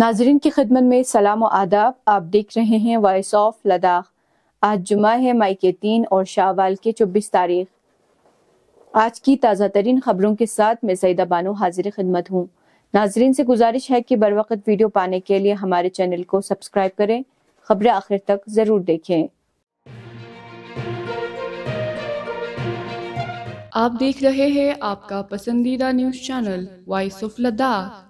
नाजरीन की खिदमत में सलाम आदाब आप देख रहे हैं वॉइस ऑफ लद्दाख आज जुमा है मई के तीन और शावाल के चौबीस तारीख आज की ताज़ा तरीन खबरों के साथ मैं सईदा बानो हाजिर खिदमत हूँ नाजरीन से गुजारिश है कि बर वक्त वीडियो पाने के लिए हमारे चैनल को सब्सक्राइब करें खबरें आखिर तक ज़रूर देखें आप देख रहे हैं आपका पसंदीदा news channel voice of Ladakh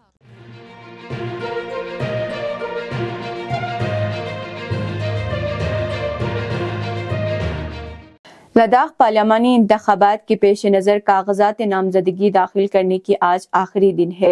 Ladakh पार्लियामानी इंतबात के पेश नज़र कागजात नामजदगी दाखिल करने की आज आखिरी दिन है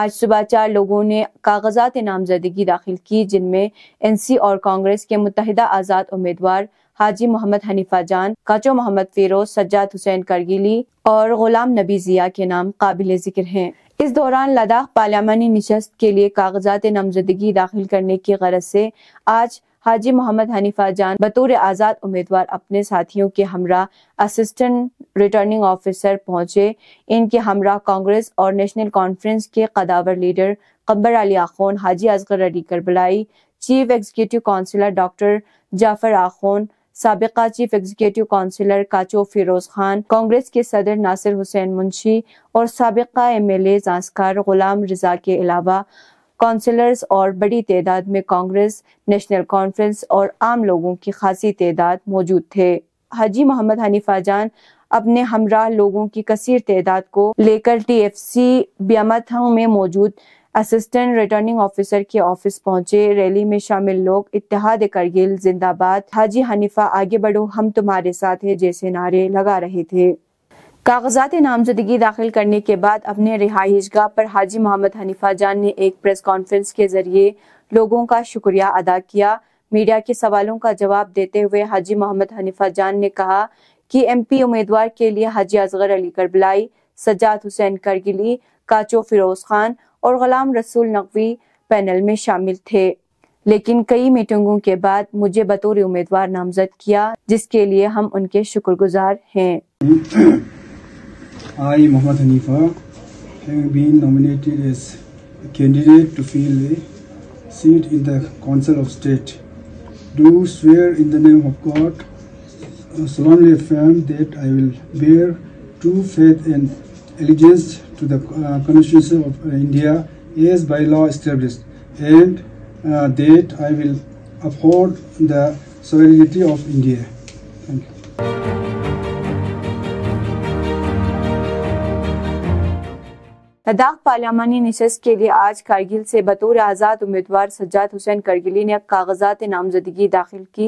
आज सुबह चार लोगों ने कागजात नामजदगी दाखिल की जिनमें एन सी और कांग्रेस के मुतहदा आज़ाद उम्मीदवार हाजी मोहम्मद हनीफा जान काचो मोहम्मद फिरोज सज्जाद हुसैन करगिली और गुलाम नबी जिया के नाम काबिल जिक्र हैं इस दौरान लद्दाख पार्लियामानी नशस्त के लिए कागजात नामजदगी दाखिल करने की गरज से आज हाजी मोहम्मद हनीफा जान बतौर आज़ाद उम्मीदवार अपने साथियों के हमरा असिस्टेंट रिटर्निंग ऑफिसर पहुंचे इनके हमरा कांग्रेस और नेशनल कॉन्फ्रेंस के कदावर leader Kabbar Ali Akhoon Haji Asgar Ali Karbalai chief executive councillor doctor Jafar Akhoon सबका चीफ एग्जीक्यूटिव काउंसिलर काचो फिरोज खान कांग्रेस के सदर नासिर हुसैन मुंशी और सबका एम एल ए जानसकार गुलाम रजा के अलावा काउंसिलर्स और बड़ी तादाद में कांग्रेस नेशनल कॉन्फ्रेंस और आम लोगों की खासी तादाद मौजूद थे हाजी मोहम्मद हनीफा जान अपने हमरा लोगों की कसीर तदाद को लेकर टी एफ सी ब्यामथाऊ में मौजूद असिस्टेंट रिटर्निंग ऑफिसर के ऑफिस पहुंचे रैली में शामिल लोग इतिहाद करगिल जिंदाबाद हाजी हनीफा आगे बढ़ो हम तुम्हारे साथ है जैसे नारे लगा रहे थे कागजात नामजदगी दाखिल करने के बाद अपने रिहाइश पर हाजी मोहम्मद हनीफा जान ने एक प्रेस कॉन्फ्रेंस के जरिए लोगों का शुक्रिया अदा किया मीडिया के सवालों का जवाब देते हुए हाजी मोहम्मद हनीफा जान ने कहा की एमपी उम्मीदवार के लिए हाजी असगर अली करबलाई सजाद हुसैन करगिली काचो फिरोज खान और गुलाम रसूल नकवी पैनल में शामिल थे लेकिन कई मीटिंगों के बाद मुझे बतौर उम्मीदवार नामजद किया जिसके लिए हम उनके शुक्रगुजार हैं I Mohammad Hanifa been nominated nominated as a candidate to fill a seat in the Council of State, do swear in the name solemnly affirm that I will bear true faith and allegiance to the uh, Constitution of uh, India as by law established, and uh, that I will uphold the sovereignty of India. Thank you. Ladakh पार्लियामानी नशस्त के लिए आज कारगिल से बतौर आज़ाद उम्मीदवार सज्जाद हुसैन कारगिली ने कागजात नामजदगी दाखिल की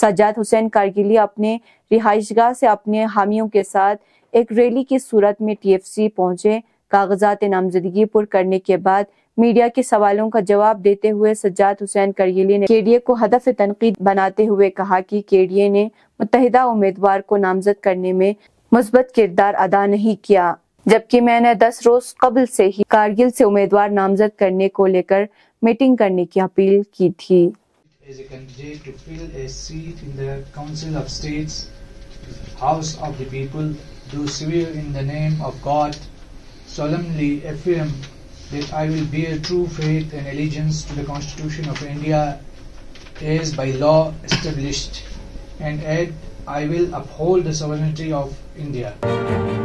सज्जाद हुसैन कारगिली अपने रिहाइशगाह से अपने हामियों के साथ एक रैली की सूरत में टीएफसी पहुंचे कागजात नामजदगी पुर करने के बाद मीडिया के सवालों का जवाब देते हुए सज्जाद हुसैन करगिली ने केडीए को हदफ तनकीद बनाते हुए कहा कि केडीए ने मुतहदा उम्मीदवार को नामजद करने में मुस्बत किरदार अदा नहीं किया जबकि मैंने 10 रोज कबल से ही कारगिल से उम्मीदवार नामजद करने को लेकर मीटिंग करने की अपील की थी House of the People, do swear in the name of God, solemnly affirm that I will bear true faith and allegiance to the Constitution of India as by law established, and add, I will uphold the sovereignty of India.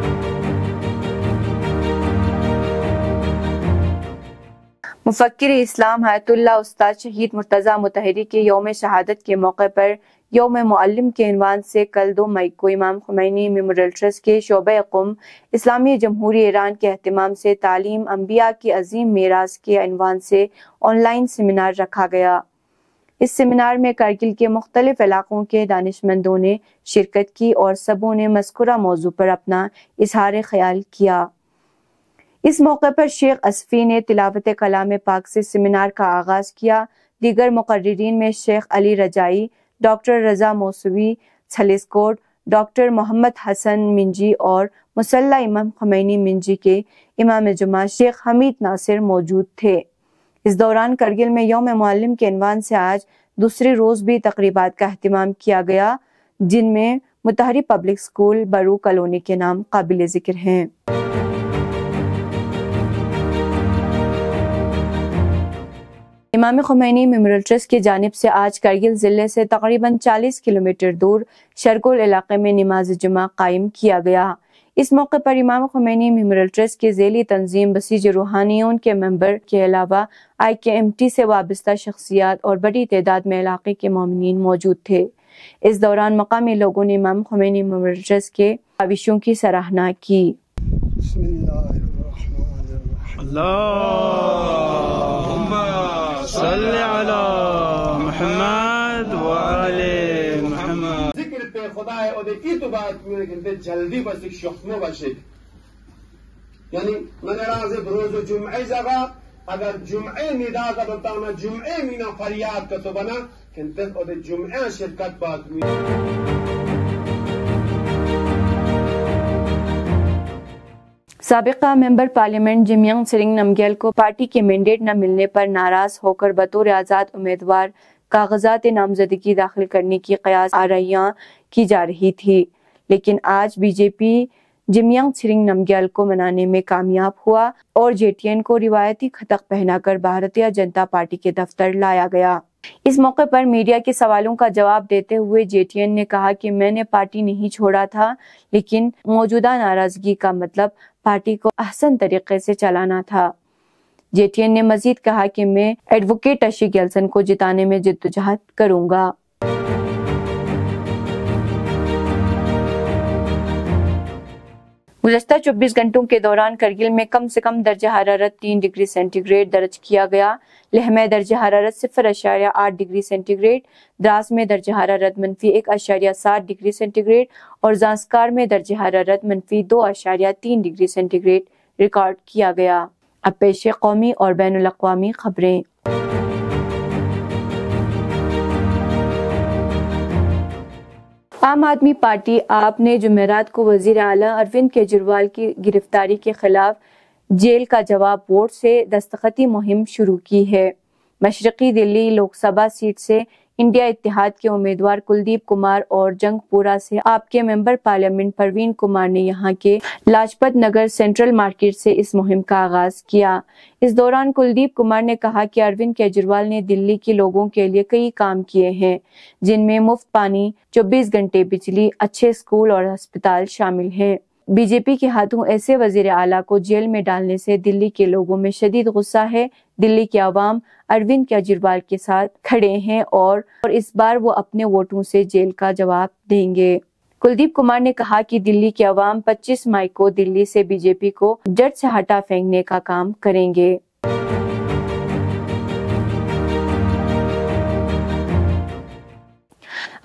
मुफक्र इस्लाम हयातुल्ला उस्ताद शहीद मुर्तज़ा मुतहरी के योम शहादत के मौके पर योम मुअल्लम के अनवान से कल दो मई को इमाम खुमैनी मेमोरियल ट्रस्ट के शोब अकुम इस्लामी जमहूरी ईरान के अहतमाम से तालीम अम्बिया की अजीम मराज के अनवान से ऑनलाइन सेमिनार रखा गया इस सेमिनार में कारगिल के मुख्तलिफ इलाकों के दानशमंदों ने शिरकत की और सबों ने मस्कुरा मौजू पर अपना इजहार ख्याल किया इस मौके पर शेख असफी ने तिलावत कलाम पाक से सेमिनार का आगाज किया दीगर मुकर्रीन में शेख अली रजाई डॉक्टर रजा मौसवी छलिसकोट डॉक्टर मोहम्मद हसन मिंजी और मुसल्ला इमाम खमैनी मिंजी के इमाम जुमा शेख हमीद नासिर मौजूद थे इस दौरान करगिल में योम मालम के अनवान से आज दूसरे रोज भी तकरीबा का अहतमाम किया गया जिनमें Mutahari public school Baroo colony के नाम काबिल जिक्र हैं इमाम खुमैनी मेमोरियल ट्रस्ट की जानब से आज करगिल ज़िले से तकरीबन 40 किलोमीटर दूर शरकुल इलाके में नमाज जुमा कायम किया गया इस मौके पर इमाम खुमैनी मेमोरियल ट्रस्ट के जेली तंजीम बसीज रूहानियों के मेंबर के अलावा आई के एम टी से वाबस्ता शख्सियात और बड़ी तादाद में इलाके के ममिन मौजूद थे इस दौरान मकामी लोगों ने इमाम खुमैनी मेमोरियल ट्रस्ट के काविशों की सराहना की अल्लाह صل على محمد وعلى محمد ذكر پہ خدای او اور یہ تو بات میرے گھنٹے جلدی بس ایک شخص میں بچے یعنی يعني من راز بروز جمعه زغا اگر جمعه ندا زد تا ما جمعه مینا فریاد کتو بنا کنتن او ده جمعه شرکت باد مینا सबका मेंबर पार्लियामेंट जिमयंग सिरिंग नमगेल को पार्टी के मैंडेट न मिलने पर नाराज होकर बतौर आज़ाद उम्मीदवार कागजात नामजदगी दाखिल करने की कयास आरइयाँ की जा रही थी लेकिन आज बीजेपी जिमयांग सिरिंग नमगेल को मनाने में कामयाब हुआ और जेटीएन को रिवायती खतक पहनाकर भारतीय जनता पार्टी के दफ्तर लाया गया इस मौके पर मीडिया के सवालों का जवाब देते हुए जेटीएन ने कहा कि मैंने पार्टी नहीं छोड़ा था लेकिन मौजूदा नाराजगी का मतलब पार्टी को आसन तरीके से चलाना था जेटीएन ने मजीद कहा कि मैं एडवोकेट अशी गैलसन को जिताने में जिद्दोजहद करूंगा गुजशत चौबीस घंटों के दौरान करगिल में कम से कम दर्ज हरारत तीन डिग्री सेंटीग्रेड दर्ज किया गया लहमे में दर्ज हरारत सिफर अशारिया आठ डिग्री सेंटीग्रेड द्रास में दर्ज हरारत मनफी एक अशारिया सात डिग्री सेंटीग्रेड और जांसकार में दर्ज हरारत मनफी दो अशारिया तीन डिग्री सेंटीग्रेड रिकॉर्ड किया गया अब पेशे कौमी और बैन अवी खबरें आम आदमी पार्टी आपने जमेरात को वजीर अली अरविंद केजरीवाल की गिरफ्तारी के खिलाफ जेल का जवाब बोर्ड से दस्तखती मुहिम शुरू की है मशरकी दिल्ली लोकसभा सीट से इंडिया इतिहाद के उम्मीदवार कुलदीप कुमार और जंगपुरा से आपके मेंबर पार्लियामेंट परवीन कुमार ने यहां के लाजपत नगर सेंट्रल मार्केट से इस मुहिम का आगाज किया इस दौरान कुलदीप कुमार ने कहा कि अरविंद केजरीवाल ने दिल्ली के लोगों के लिए कई काम किए हैं जिनमें मुफ्त पानी चौबीस घंटे बिजली अच्छे स्कूल और अस्पताल शामिल है बीजेपी के हाथों ऐसे वजीर आला को जेल में डालने से दिल्ली के लोगों में शदीद गुस्सा है दिल्ली के आवाम अरविंद केजरीवाल के साथ खड़े हैं और, और इस बार वो अपने वोटों से जेल का जवाब देंगे कुलदीप कुमार ने कहा कि दिल्ली के अवाम 25 मई को दिल्ली से बीजेपी को जट से हटा फेंकने का काम करेंगे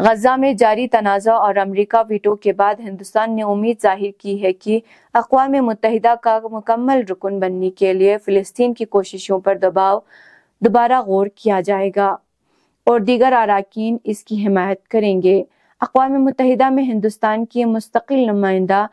गजा में जारी तनाज़ा और अमरीका वीटो के बाद हिंदुस्तान ने उम्मीद जाहिर की है कि अकवा मुतहदा का मुकम्मल रुकन बनने के लिए फिलस्तीन की कोशिशों पर दबाव दोबारा गौर किया जाएगा और दीगर अरकान इसकी हिमायत करेंगे अकवा मुतहदा में हिंदुस्तान की मुस्तकिल नुमाइंदा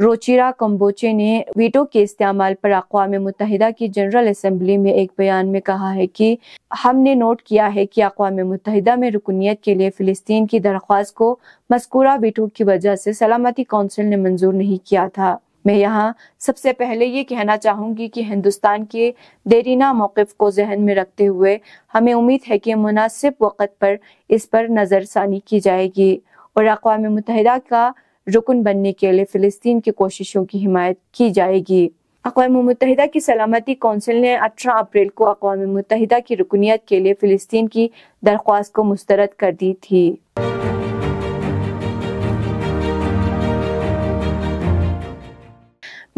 रोचिरा कम्बोचे ने वीटो के इस्तेमाल पर अकवा मुतहदा की जनरल असम्बली में एक बयान में कहा है कि हमने नोट किया है कि अकवा मुतहदा में रुकनीत के लिए फ़लस्तीन की दरख्वास्त को मस्कूरा वीटो की वजह से सलामती कौंसिल ने मंजूर नहीं किया था मैं यहाँ सबसे पहले ये कहना चाहूँगी कि हिंदुस्तान के देरीना मौकफ को जहन में रखते हुए हमें उम्मीद है कि मुनासिब वक़्त पर इस पर नज़रसानी की जाएगी और अकवा मुतहदा का रुकन बनने के लिए फिलिस्तीन की कोशिशों की हिमायत की जाएगी अकवा मुतहदा की सलामती कौंसिल ने अठारह अप्रैल को अकवा मुतहदा की रुकनीत के लिए फ़िलिस्तीन की दरख्वास्त को मुस्तरद कर दी थी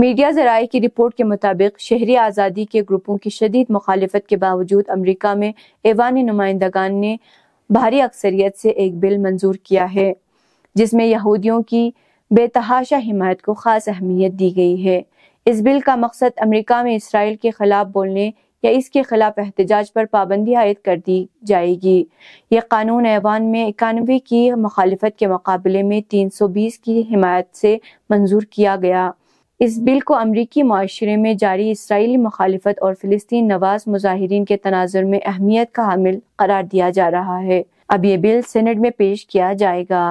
मीडिया जराए की रिपोर्ट के मुताबिक शहरी आज़ादी के ग्रुपों की शदीद मुखालफत के बावजूद अमरीका में एवान नुमाइंदगान ने भारी अक्सरियत से एक बिल मंजूर किया है जिसमें यहूदियों की बेतहाशा हिमायत को खास अहमियत दी गई है इस बिल का मकसद अमेरिका में इसराइल के खिलाफ बोलने या इसके खिलाफ एहतजाज पर पाबंदी आयद कर दी जाएगी यह कानून ऐवान में इक्यानवे की मुखालफत के मुकाबले में 320 की हिमायत से मंजूर किया गया इस बिल को अमरीकी माशरे में जारी इसराइली मुखालफत और फिलस्तीन नवाज मुजाहरीन के तनाजर में अहमियत का हामिल करार दिया जा रहा है अब ये बिल सेनेट में पेश किया जाएगा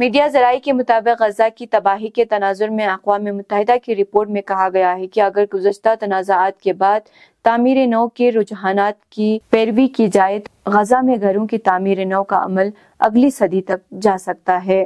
मीडिया जराये के मुताबिक गजा की तबाही के तनाजुर में अकवा मुतहद की रिपोर्ट में कहा गया है कि अगर गुजशत तनाज़ात के बाद तमीर नौ के रुझान की पैरवी की जाए तो गजा में घरों की तमीर नौ का अमल अगली सदी तक जा सकता है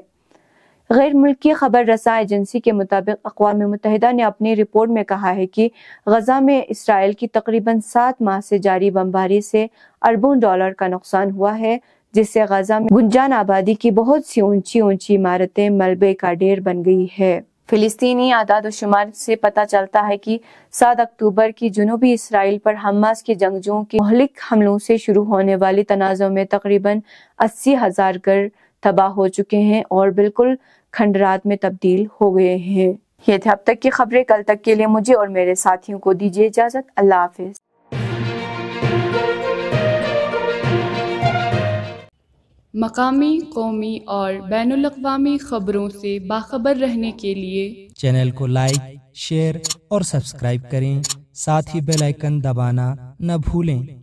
गैर मुल्की खबर रसा एजेंसी के मुताबिक अकवा मुतहद ने अपनी रिपोर्ट में कहा है कि गजा में इसराइल की तकरीबन सात माह से जारी बमबारी से अरबों डॉलर का नुकसान हुआ है जिससे गजा में गुंजान आबादी की बहुत सी ऊंची ऊंची इमारतें मलबे का ढेर बन गई है फिलिस्तीनी आदाद शुमार से पता चलता है कि 7 अक्टूबर की जुनूबी इसराइल पर हमास के जंगजों के महलिक हमलों से शुरू होने वाले तनाज़ों में तकरीबन अस्सी हजार घर तबाह हो चुके हैं और बिल्कुल खंडरात में तब्दील हो गए हैं ये थे अब तक की खबरें कल तक के लिए मुझे और मेरे साथियों को दीजिए इजाज़त अल्लाह हाफिज मकामी कौमी और बैन अवी खबरों से बाखबर रहने के लिए चैनल को लाइक शेयर और सब्सक्राइब करें साथ ही बेल आइकन दबाना न भूलें